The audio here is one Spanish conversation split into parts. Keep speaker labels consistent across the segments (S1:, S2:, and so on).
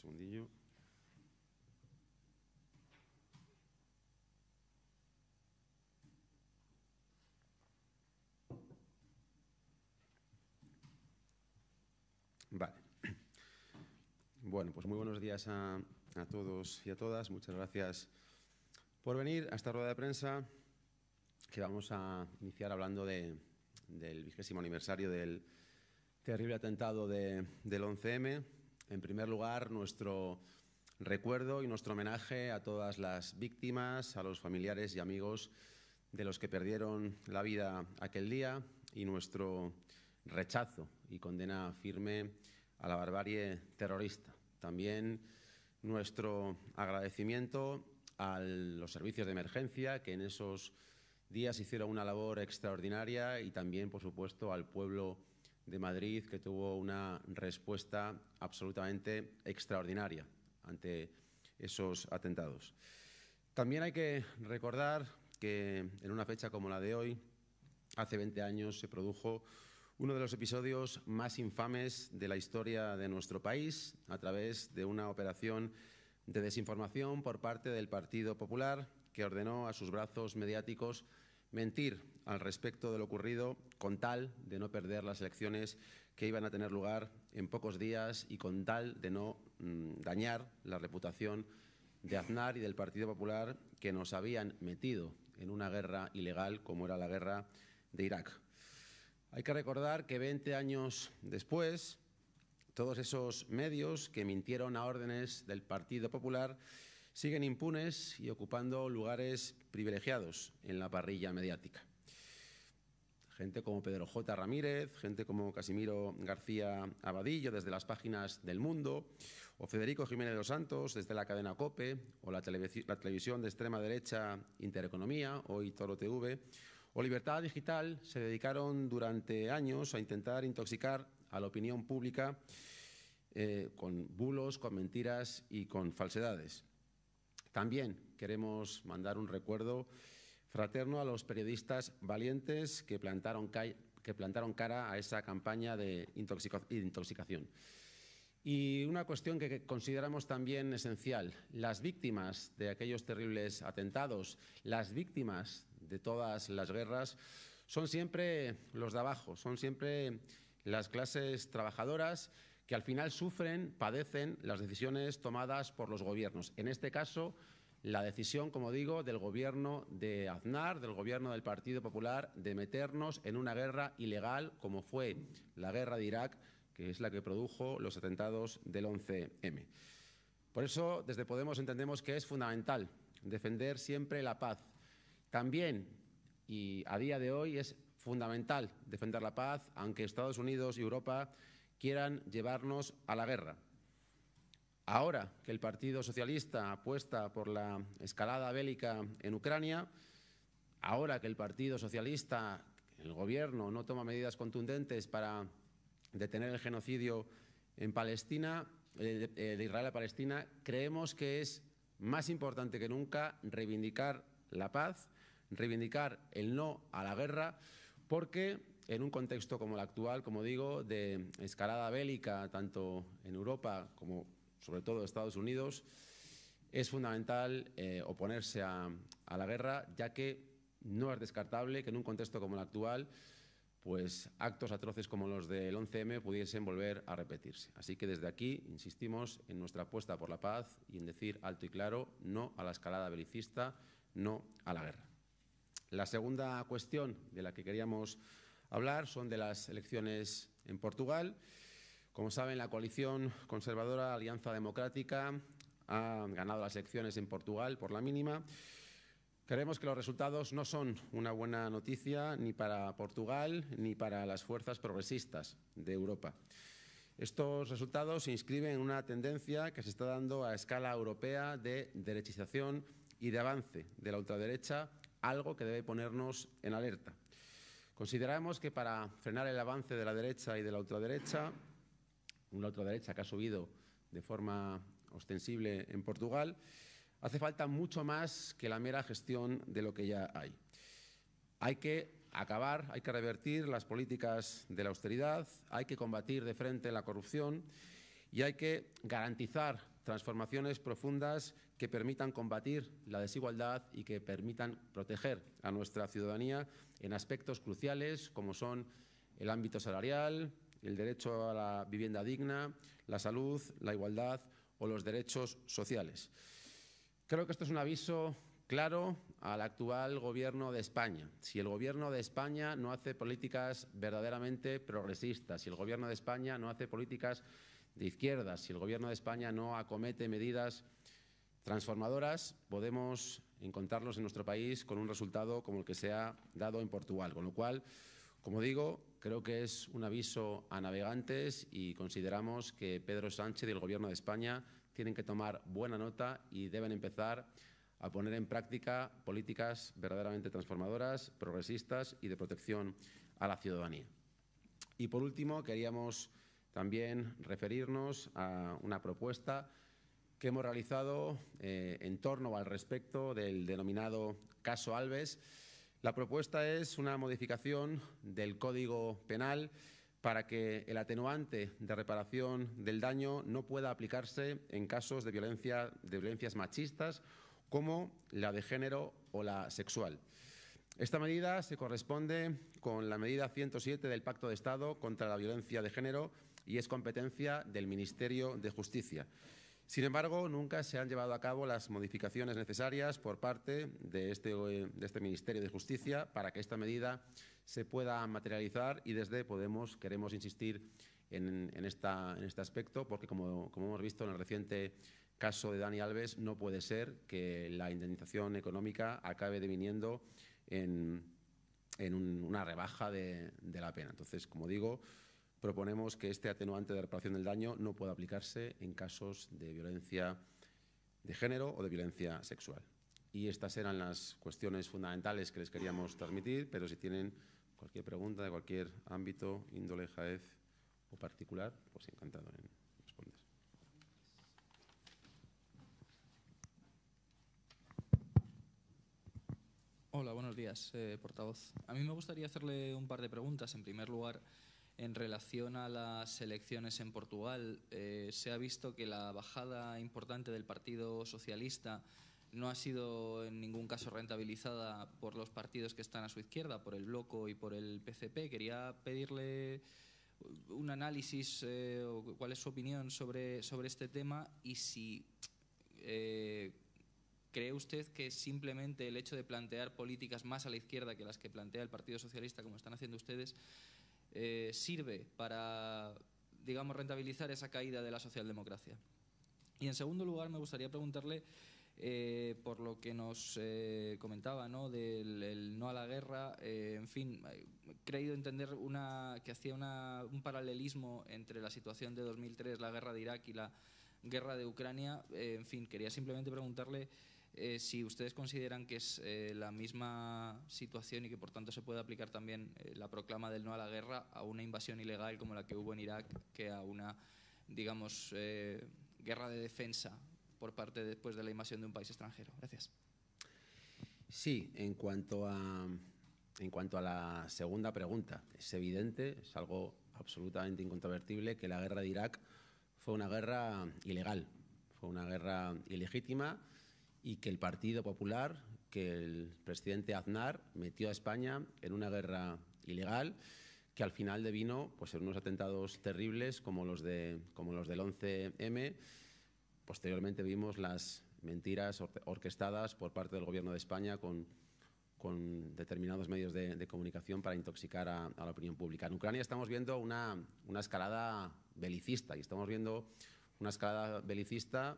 S1: segundillo. Vale. Bueno, pues muy buenos días a, a, todos y a todas. Muchas gracias por venir a esta rueda de prensa que vamos a iniciar hablando del vigésimo aniversario del terrible atentado del 11M, en primer lugar, nuestro recuerdo y nuestro homenaje a todas las víctimas, a los familiares y amigos de los que perdieron la vida aquel día y nuestro rechazo y condena firme a la barbarie terrorista. También nuestro agradecimiento a los servicios de emergencia que en esos días hicieron una labor extraordinaria y también, por supuesto, al pueblo de Madrid que tuvo una respuesta absolutamente extraordinaria ante esos atentados. También hay que recordar que en una fecha como la de hoy, hace 20 años, se produjo uno de los episodios más infames de la historia de nuestro país a través de una operación de desinformación por parte del Partido Popular que ordenó a sus brazos mediáticos mentir al respecto de lo ocurrido con tal de no perder las elecciones que iban a tener lugar en pocos días y con tal de no mm, dañar la reputación de Aznar y del Partido Popular que nos habían metido en una guerra ilegal como era la guerra de Irak. Hay que recordar que 20 años después, todos esos medios que mintieron a órdenes del Partido Popular siguen impunes y ocupando lugares privilegiados en la parrilla mediática gente como Pedro J. Ramírez, gente como Casimiro García Abadillo desde las páginas del Mundo, o Federico Jiménez de los Santos desde la cadena COPE, o la, televisión de extrema derecha Intereconomía, hoy Toro TV, o Libertad Digital, se dedicaron durante años a intentar intoxicar a la opinión pública eh, con bulos, con mentiras y con falsedades. También queremos mandar un recuerdo fraterno a los periodistas valientes que plantaron, que plantaron cara a esa campaña de intoxicación. Y una cuestión que consideramos también esencial, las víctimas de aquellos terribles atentados, las víctimas de todas las guerras, son siempre los de abajo, son siempre las clases trabajadoras que al final sufren, padecen las decisiones tomadas por los gobiernos. En este caso, la decisión, como digo, del gobierno de Aznar, del gobierno del Partido Popular, de meternos en una guerra ilegal como fue la guerra de Irak, que es la que produjo los atentados del 11M. Por eso, desde Podemos entendemos que es fundamental defender siempre la paz. También, y a día de hoy, es fundamental defender la paz, aunque Estados Unidos y Europa quieran llevarnos a la guerra. Ahora que el Partido Socialista apuesta por la escalada bélica en Ucrania, ahora que el Partido Socialista, el Gobierno, no toma medidas contundentes para detener el genocidio en Palestina, eh, eh, de Israel a Palestina, creemos que es más importante que nunca reivindicar la paz, reivindicar el no a la guerra, porque en un contexto como el actual, como digo, de escalada bélica tanto en Europa como en sobre todo Estados Unidos, es fundamental eh, oponerse a, a, la guerra, ya que no es descartable que en un contexto como el actual, pues actos atroces como los del 11M pudiesen volver a repetirse. Así que desde aquí insistimos en nuestra apuesta por la paz y en decir alto y claro no a la escalada belicista, no a la guerra. La segunda cuestión de la que queríamos hablar son de las elecciones en Portugal. Como saben, la coalición conservadora Alianza Democrática ha ganado las elecciones en Portugal por la mínima. Creemos que los resultados no son una buena noticia ni para Portugal ni para las fuerzas progresistas de Europa. Estos resultados se inscriben en una tendencia que se está dando a escala europea de derechización y de avance de la ultraderecha, algo que debe ponernos en alerta. Consideramos que para frenar el avance de la derecha y de la ultraderecha otra derecha que ha subido de forma ostensible en Portugal, hace falta mucho más que la mera gestión de lo que ya hay. Hay que acabar, hay que revertir las políticas de la austeridad, hay que combatir de frente la corrupción y hay que garantizar transformaciones profundas que permitan combatir la desigualdad y que permitan proteger a nuestra ciudadanía en aspectos cruciales como son el ámbito salarial, el derecho a la vivienda digna, la salud, la igualdad o los derechos sociales. Creo que esto es un aviso claro al actual Gobierno de España. Si el Gobierno de España no hace políticas verdaderamente progresistas, si el Gobierno de España no hace políticas de izquierdas, si el Gobierno de España no acomete medidas transformadoras, podemos encontrarlos en nuestro país con un resultado como el que se ha dado en Portugal. Con lo cual, como digo, Creo que es un aviso a navegantes y consideramos que Pedro Sánchez y el Gobierno de España tienen que tomar buena nota y deben empezar a poner en práctica políticas verdaderamente transformadoras, progresistas y de protección a la ciudadanía. Y por último, queríamos también referirnos a una propuesta que hemos realizado eh, en torno al respecto del denominado caso Alves la propuesta es una modificación del Código Penal para que el atenuante de reparación del daño no pueda aplicarse en casos de, violencia, de violencias machistas como la de género o la sexual. Esta medida se corresponde con la medida 107 del Pacto de Estado contra la violencia de género y es competencia del Ministerio de Justicia. Sin embargo, nunca se han llevado a cabo las modificaciones necesarias por parte este, eh, de este, Ministerio de Justicia para que esta medida se pueda materializar y desde Podemos queremos insistir en, este aspecto porque, como, hemos visto en el reciente caso de Dani Alves, no puede ser que la indemnización económica acabe deviniendo en, una rebaja de, de, la pena. Entonces, como digo, proponemos que este atenuante de reparación del daño no pueda aplicarse en casos de violencia de género o de violencia sexual. Y estas eran las cuestiones fundamentales que les queríamos transmitir, pero si tienen cualquier pregunta de cualquier ámbito, índole, jaez o particular, pues encantado en responder.
S2: Hola, buenos días, eh, portavoz. A mí me gustaría hacerle un par de preguntas. En primer lugar, en relación a las elecciones en Portugal, eh, se ha visto que la bajada importante del Partido Socialista no ha sido en ningún caso rentabilizada por los partidos que están a su izquierda, por el Bloco y por el PCP. Quería pedirle un análisis eh, o cuál es su opinión sobre, sobre este tema y si eh, cree usted que simplemente el hecho de plantear políticas más a la izquierda que las que plantea el Partido Socialista, como están haciendo ustedes, eh, sirve para, digamos, rentabilizar esa caída de la socialdemocracia. Y en segundo lugar, me gustaría preguntarle eh, por lo que nos eh, comentaba, ¿no? Del no a la guerra, en fin, he creído entender una, que hacía un paralelismo entre la situación de 2003, la guerra de Irak y la guerra de Ucrania. en fin, quería simplemente preguntarle eh, si ustedes consideran que es eh, la misma situación y que por tanto se puede aplicar también eh, la proclama del no a la guerra a una invasión ilegal como la que hubo en Irak que a una, digamos, guerra de defensa por parte después de la invasión de un país extranjero. Gracias.
S1: Sí, en en cuanto a la segunda pregunta, es evidente, es algo absolutamente incontrovertible que la guerra de Irak fue una guerra ilegal, fue una guerra ilegítima y que el Partido Popular, que el presidente Aznar metió a España en una guerra ilegal que al final devino pues, en unos atentados terribles como los, de, como los del 11M. Posteriormente vimos las mentiras orquestadas por parte del Gobierno de España con, con determinados medios de, comunicación para intoxicar a, la opinión pública. En Ucrania estamos viendo una, una escalada belicista y estamos viendo una escalada belicista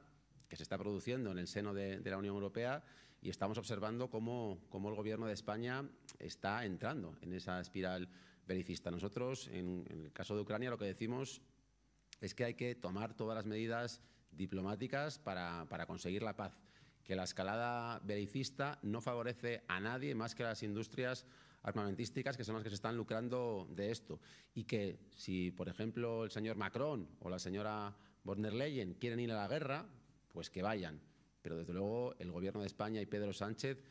S1: que se está produciendo en el seno de, la Unión Europea y estamos observando cómo, cómo, el Gobierno de España está entrando en esa espiral belicista. Nosotros, en, en el caso de Ucrania, lo que decimos es que hay que tomar todas las medidas diplomáticas para, para, conseguir la paz, que la escalada belicista no favorece a nadie más que a las industrias armamentísticas que son las que se están lucrando de esto y que si, por ejemplo, el señor Macron o la señora von der Leyen quieren ir a la guerra, pues que vayan. Pero desde luego el Gobierno de España y Pedro Sánchez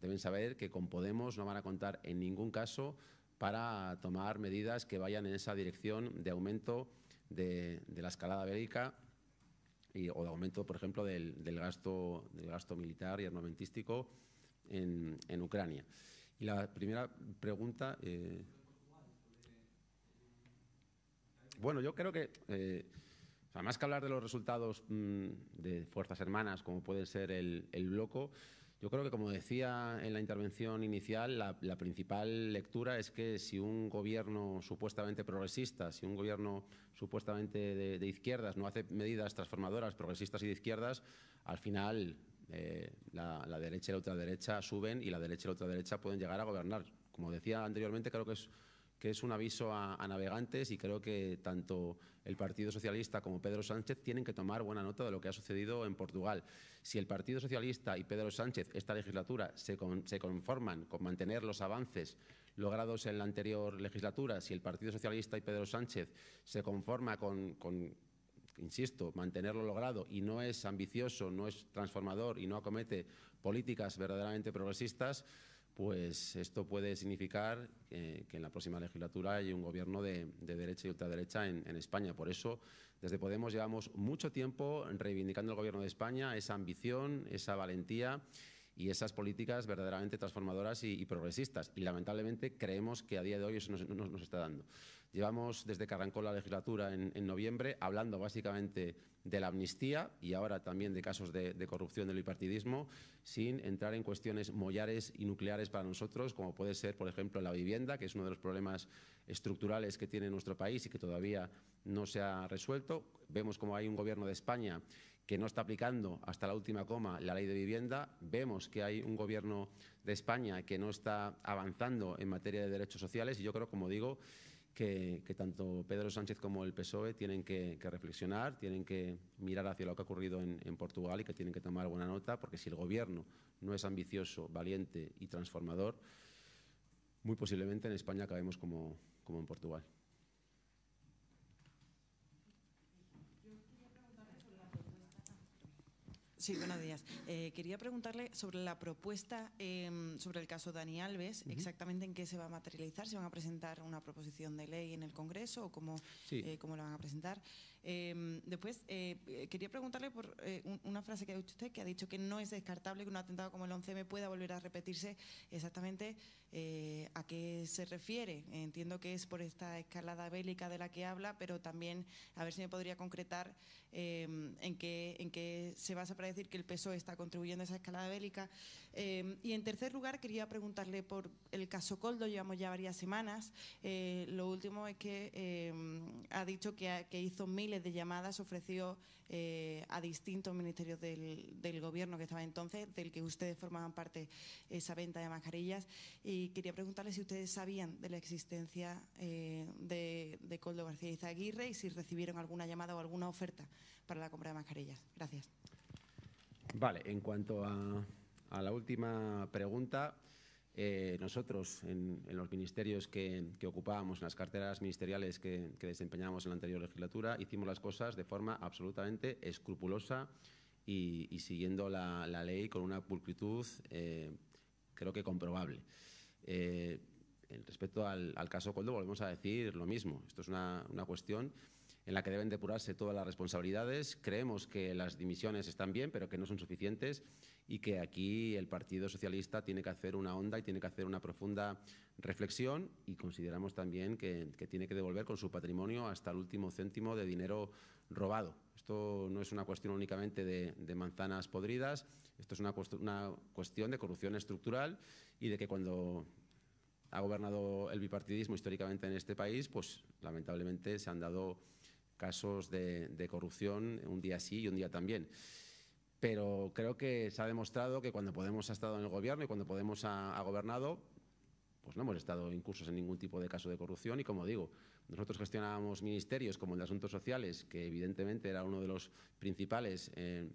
S1: deben saber que con Podemos no van a contar en ningún caso para tomar medidas que vayan en esa dirección de aumento de, la escalada bélica o de aumento, por ejemplo, del, gasto, del gasto militar y armamentístico en, Ucrania. Y la primera pregunta... Eh, bueno, yo creo que... Eh, Además más que hablar de los resultados mm, de fuerzas hermanas, como puede ser el, bloco, yo creo que, como decía en la intervención inicial, la, principal lectura es que si un gobierno supuestamente progresista, si un gobierno supuestamente de, izquierdas no hace medidas transformadoras progresistas y de izquierdas, al final eh, la, la, derecha y la ultraderecha suben y la derecha y la ultraderecha pueden llegar a gobernar. Como decía anteriormente, creo que es que es un aviso a, navegantes y creo que tanto el Partido Socialista como Pedro Sánchez tienen que tomar buena nota de lo que ha sucedido en Portugal. Si el Partido Socialista y Pedro Sánchez esta legislatura se, conforman con mantener los avances logrados en la anterior legislatura, si el Partido Socialista y Pedro Sánchez se conforma con, con insisto, mantenerlo logrado y no es ambicioso, no es transformador y no acomete políticas verdaderamente progresistas, pues esto puede significar que, en la próxima legislatura hay un gobierno de, derecha y ultraderecha en, España. Por eso, desde Podemos llevamos mucho tiempo reivindicando el gobierno de España esa ambición, esa valentía y esas políticas verdaderamente transformadoras y, progresistas. Y lamentablemente creemos que a día de hoy eso no nos, está dando. Llevamos desde que arrancó la legislatura en, en noviembre hablando básicamente de la amnistía y ahora también de casos de, corrupción del bipartidismo, sin entrar en cuestiones mollares y nucleares para nosotros, como puede ser, por ejemplo, la vivienda, que es uno de los problemas estructurales que tiene nuestro país y que todavía no se ha resuelto. Vemos como hay un gobierno de España que no está aplicando hasta la última coma la ley de vivienda. Vemos que hay un gobierno de España que no está avanzando en materia de derechos sociales y yo creo, como digo, que, tanto Pedro Sánchez como el PSOE tienen que, reflexionar, tienen que mirar hacia lo que ha ocurrido en, Portugal y que tienen que tomar buena nota, porque si el Gobierno no es ambicioso, valiente y transformador, muy posiblemente en España acabemos como en Portugal.
S3: Sí, buenos días. Eh, quería preguntarle sobre la propuesta em, sobre el caso Dani Alves, exactamente en qué se va a materializar, si van a presentar una proposición de ley en el Congreso o cómo, eh, cómo la van a presentar. Em, después, eh, eh, quería preguntarle por eh, una frase que ha dicho usted, que ha dicho que no es descartable que un atentado como el 11M pueda volver a repetirse exactamente a qué se refiere. Entiendo que es por esta escalada bélica de la que habla, pero también a ver si me podría concretar em, en, qué, en qué se basa para decir que el PSOE está contribuyendo a esa escalada bélica. Em, y en tercer lugar, quería preguntarle por el caso Coldo, llevamos ya varias semanas. lo último es que ha dicho que hizo miles de llamadas ofreció eh, a distintos ministerios del, gobierno que estaba entonces, del que ustedes formaban parte esa venta de mascarillas. Y quería preguntarle si ustedes sabían de la existencia eh, de, Coldo García Izaguirre y si recibieron alguna llamada o alguna oferta para la compra de mascarillas. Gracias.
S1: Vale, en cuanto a, a la última pregunta. Eh, nosotros en, los ministerios que, que, ocupábamos, en las carteras ministeriales que, que desempeñábamos en la anterior legislatura, hicimos las cosas de forma absolutamente escrupulosa y, siguiendo la, ley con una pulcritud eh, creo que comprobable. Eh, respecto al, caso Coldo, volvemos a decir lo mismo. Esto es una, una cuestión en la que deben depurarse todas las responsabilidades. Creemos que las dimisiones están bien, pero que no son suficientes y que aquí el Partido Socialista tiene que hacer una onda y tiene que hacer una profunda reflexión y consideramos también que, tiene que devolver con su patrimonio hasta el último céntimo de dinero robado. Esto no es una cuestión únicamente de, manzanas podridas, esto es una, cuestión de corrupción estructural y de que cuando ha gobernado el bipartidismo históricamente en este país, pues lamentablemente se han dado casos de, de corrupción un día sí y un día también pero creo que se ha demostrado que cuando Podemos ha estado en el gobierno y cuando Podemos ha, gobernado, pues no hemos estado incursos en ningún tipo de caso de corrupción y como digo, nosotros gestionábamos ministerios como el de Asuntos Sociales, que evidentemente era uno de los principales eh,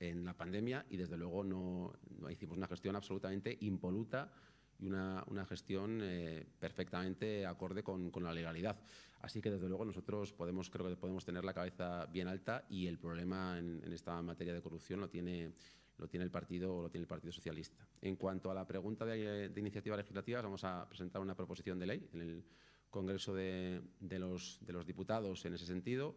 S1: en la pandemia y desde luego no, no hicimos una gestión absolutamente impoluta y una, gestión eh, perfectamente acorde con, la legalidad. Así que, desde luego, nosotros podemos, creo que podemos tener la cabeza bien alta y el problema en, esta materia de corrupción lo tiene, lo tiene el partido lo tiene el Partido Socialista. En cuanto a la pregunta de, iniciativa legislativa vamos a presentar una proposición de ley en el Congreso de, los, de los Diputados en ese sentido.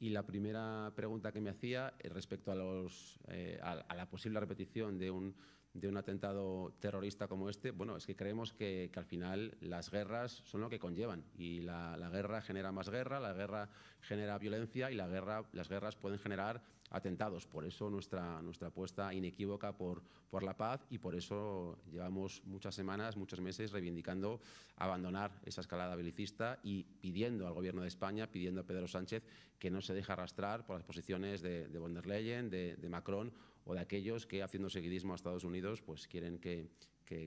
S1: Y la primera pregunta que me hacía eh, respecto a, los, eh, a la posible repetición de un de un atentado terrorista como este, bueno, es que creemos que, al final las guerras son lo que conllevan y la, guerra genera más guerra, la guerra genera violencia y la guerra, las guerras pueden generar atentados. Por eso nuestra, nuestra apuesta inequívoca por, por la paz y por eso llevamos muchas semanas, muchos meses reivindicando abandonar esa escalada belicista y pidiendo al Gobierno de España, pidiendo a Pedro Sánchez que no se deje arrastrar por las posiciones de, von der Leyen, de Macron o de aquellos que haciendo seguidismo a Estados Unidos pues quieren que,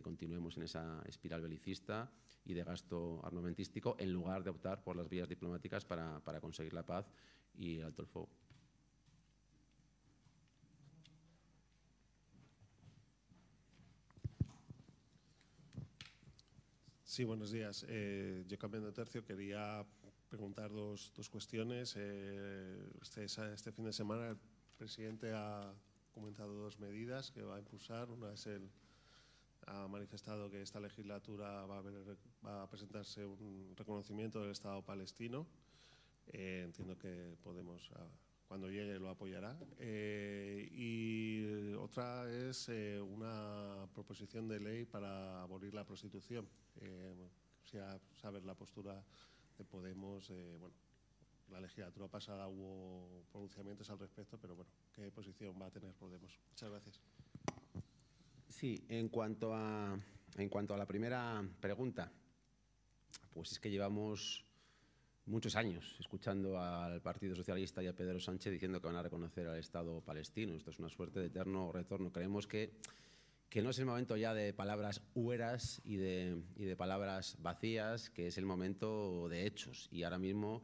S1: continuemos en esa espiral belicista y de gasto armamentístico en lugar de optar por las vías diplomáticas para, conseguir la paz y el alto el fuego. Sí, buenos días. Eh, yo cambiando de tercio quería preguntar dos, cuestiones. Eh, este, este fin de semana el presidente ha comentado dos medidas que va a impulsar. Una es el ha manifestado que esta legislatura va a, presentarse un reconocimiento del Estado palestino. Eh, entiendo que Podemos, ah, cuando llegue, lo apoyará. Eh, y otra es eh, una proposición de ley para abolir la prostitución. si a saber la postura de Podemos, bueno, la legislatura pasada hubo pronunciamientos al respecto, pero bueno, ¿qué posición va a tener Podemos? Muchas gracias. Sí, en cuanto a, en cuanto a la primera pregunta, pues es que llevamos muchos años escuchando al Partido Socialista y a Pedro Sánchez diciendo que van a reconocer al Estado palestino. Esto es una suerte de eterno retorno. Creemos que, que no es el momento ya de palabras hueras y de, y de palabras vacías, que es el momento de hechos. Y ahora mismo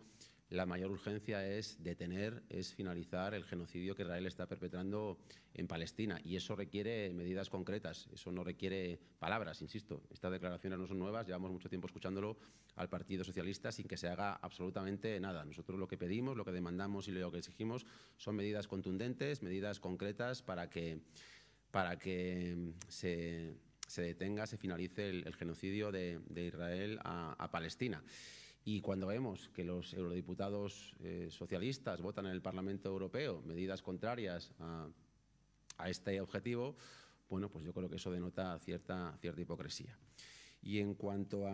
S1: la mayor urgencia es detener, es finalizar el genocidio que Israel está perpetrando en Palestina. Y eso requiere medidas concretas, eso no requiere palabras, insisto. Estas declaraciones no son nuevas, llevamos mucho tiempo escuchándolo al Partido Socialista sin que se haga absolutamente nada. Nosotros lo que pedimos, lo que demandamos y lo que exigimos son medidas contundentes, medidas concretas para que, para que mm, se, detenga, se finalice el, genocidio de, Israel a Palestina. Y cuando vemos que los eurodiputados eh, socialistas votan en el Parlamento Europeo medidas contrarias a, este objetivo, bueno, pues yo creo que eso denota cierta, cierta hipocresía. Y en cuanto, a,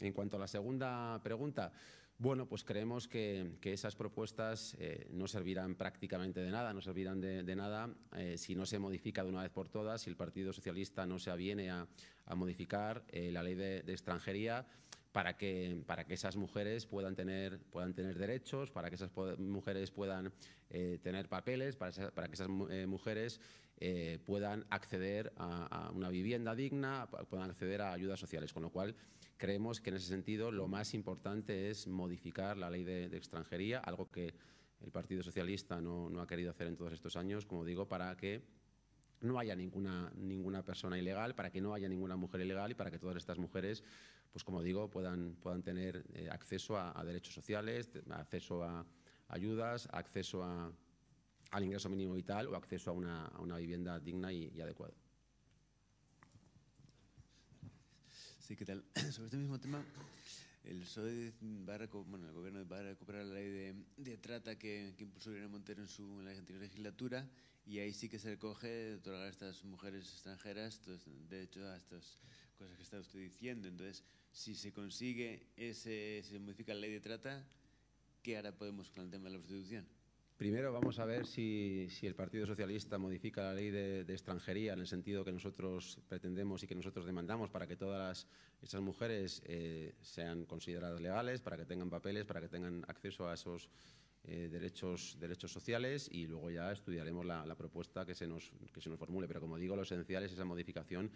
S1: en cuanto a la segunda pregunta, bueno, pues creemos que, esas propuestas eh, no servirán prácticamente de nada, no servirán de, nada eh, si no se modifica de una vez por todas, si el Partido Socialista no se aviene a, modificar la ley de extranjería para que, para que esas mujeres puedan tener, puedan tener derechos, para que esas mujeres puedan eh, tener papeles, para, que esas eh, mujeres eh, puedan acceder a, una vivienda digna, puedan acceder a ayudas sociales. Con lo cual, creemos que en ese sentido lo más importante es modificar la ley de, extranjería, algo que el Partido Socialista no, no ha querido hacer en todos estos años, como digo, para que no haya ninguna, ninguna persona ilegal, para que no haya ninguna mujer ilegal y para que todas estas mujeres, pues como digo, puedan, puedan tener eh, acceso a, derechos sociales, acceso a ayudas, acceso a, al ingreso mínimo vital o acceso a una, vivienda digna y, adecuada. Sí, ¿qué tal? Sobre este mismo tema, e el gobierno va a recuperar la ley de, trata que, impulsó Irene Montero en, su, la anterior legislatura y ahí sí que se recoge, otorgar a estas mujeres extranjeras de hecho, a estas cosas que está usted diciendo. Entonces, si se consigue, ese, se modifica la ley de trata, ¿qué ahora podemos con el tema de la prostitución? Primero vamos a ver si, el Partido Socialista modifica la ley de, extranjería en el sentido que nosotros pretendemos y que nosotros demandamos para que todas esas mujeres eh, sean consideradas legales, para que tengan papeles, para que tengan acceso a esos eh, derechos, derechos sociales y luego ya estudiaremos la, propuesta que se, nos, que se nos formule. Pero como digo, lo esencial es esa modificación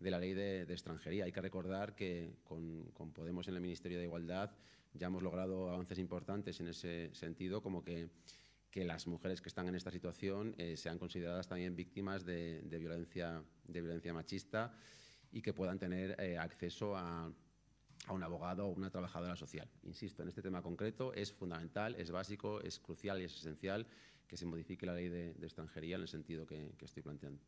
S1: de la ley de, extranjería. Hay que recordar que con, Podemos en el Ministerio de Igualdad ya hemos logrado avances importantes en ese sentido, como que, las mujeres que están en esta situación eh, sean consideradas también víctimas de, violencia, de violencia machista y que puedan tener eh, acceso a a un abogado o una trabajadora social. Insisto, en este tema concreto es fundamental, es básico, es crucial y es esencial que se modifique la ley de, extranjería en el sentido que estoy planteando.